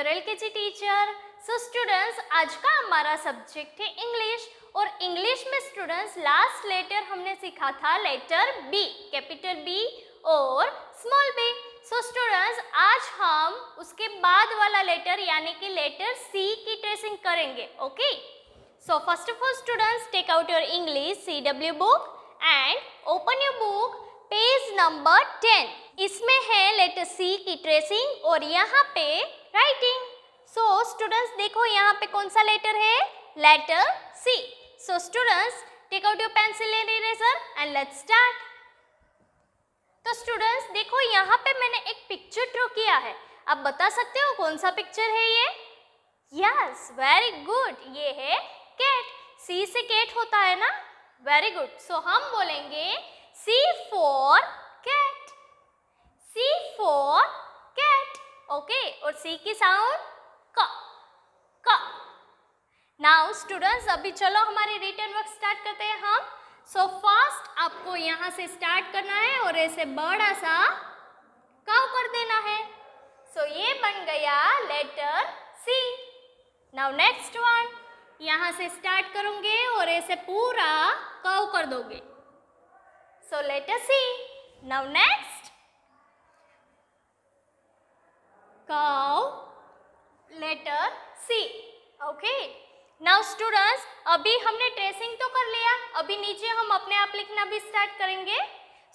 Here L के जी teacher so students आज का हमारा सब्जेक्ट है इंग्लिश और इंग्लिश में स्टूडेंट्स लास्ट लेटर हमने सीखा था लेटर बी कैपिटल बी और स्मॉल बी सो स्टूडेंट्स आज हम उसके बाद वाला लेटर यानी कि लेटर सी की ट्रेसिंग करेंगे okay so first of all students take out your English C W book and open your book page number ten इसमें है लेटर सी की ट्रेसिंग और यहाँ पे राइटिंग सो स्टूडेंट्स देखो यहाँ पे कौन सा लेटर है letter C so students take out your pencil and eraser and let's start तो स्टूडेंट्स देखो यहाँ पे मैंने एक पिक्चर ड्रॉ किया है आप बता सकते हो कौन सा पिक्चर है ये यस वेरी गुड ये है कैट सी से कैट होता है ना वेरी गुड सो हम बोलेंगे C for cat C for cat. Okay, और C की sound क क. Now students अभी चलो हमारे written work start करते हैं हम. So first आपको यहाँ से start करना है और ऐसे बड़ा सा क कर देना है. So ये बन गया letter C. Now next one. यहाँ से स्टार्ट करोगे और ऐसे पूरा कव कर दोगे सो letter C now next now students अभी हमने ट्रेसिंग तो कर लिया अभी नीचे हम अपने आप लिखना भी स्टार्ट करेंगे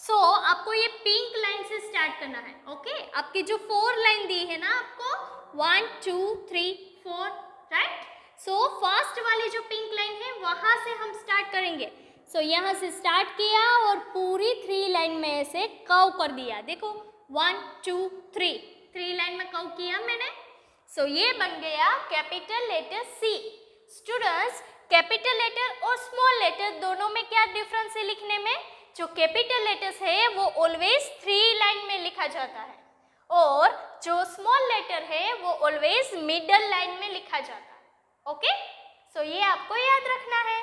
सो so, आपको ये पिंक लाइन से स्टार्ट करना है ओके okay? आपकी जो फोर लाइन दी है ना आपको one two three four right so first वाली जो पिंक लाइन है वहां से हम स्टार्ट करेंगे सो so, यहाँ से स्टार्ट किया और पूरी थ्री लाइन में ऐसे कव कर दिया देखो one two three three line में कव किया मैंने सो so, ये बन गया capital letter C students capital letter और स्मॉल लेटर दोनों में क्या डिफरेंस है लिखने में जो कैपिटल लेटर्स है वो ऑलवेज थ्री लाइन में लिखा जाता है और जो स्मॉल लेटर है वो ऑलवेज मिडल लाइन में लिखा जाता है ओके सो ये आपको याद रखना है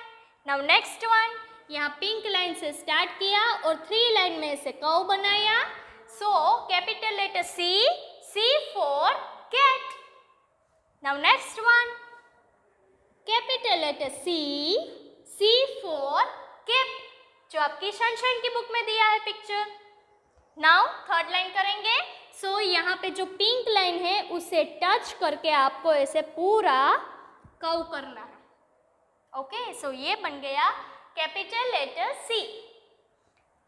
नाउ नेक्स्ट वन यहाँ पिंक लाइन से स्टार्ट किया और थ्री लाइन में इसे कौ बनाया so capital letter C C for cat now next one capital letter C C for kip जो आपकी सनशाइन की बुक में दिया है पिक्चर नाउ थर्ड लाइन करेंगे सो so, यहाँ पे जो पिंक लाइन है उसे टच करके आपको ऐसे पूरा कव करना है ओके okay, सो so ये बन गया capital letter C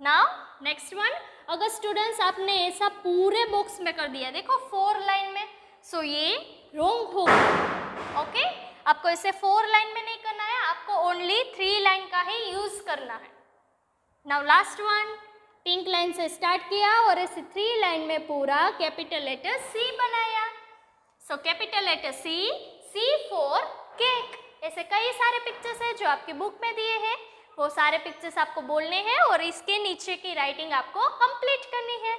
now next one अगर स्टूडेंट्स आपने ऐसा पूरे बॉक्स में कर दिया देखो फोर लाइन में सो so ये रोंग हो ओके okay? आपको इसे फोर लाइन में नहीं करना है आपको ओनली थ्री लाइन का ही यूज करना है now last one pink line से स्टार्ट किया और इस थ्री लाइन में पूरा कैपिटल लेटर सी बनाया so capital letter C C for cake ऐसे कई सारे पिक्चर्स हैं जो आपके बुक में दिए हैं वो सारे पिक्चर्स आपको बोलने हैं और इसके नीचे की राइटिंग आपको कंप्लीट करनी है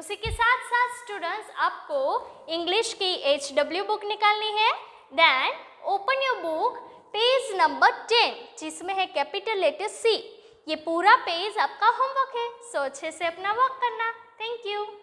उसी के साथ साथ स्टूडेंट्स आपको इंग्लिश की एच डब्ल्यू बुक निकालनी है then open your book page number ten जिसमें है कैपिटल लेटर सी ये पूरा पेज आपका होमवर्क है सो अच्छे से अपना वर्क करना थैंक यू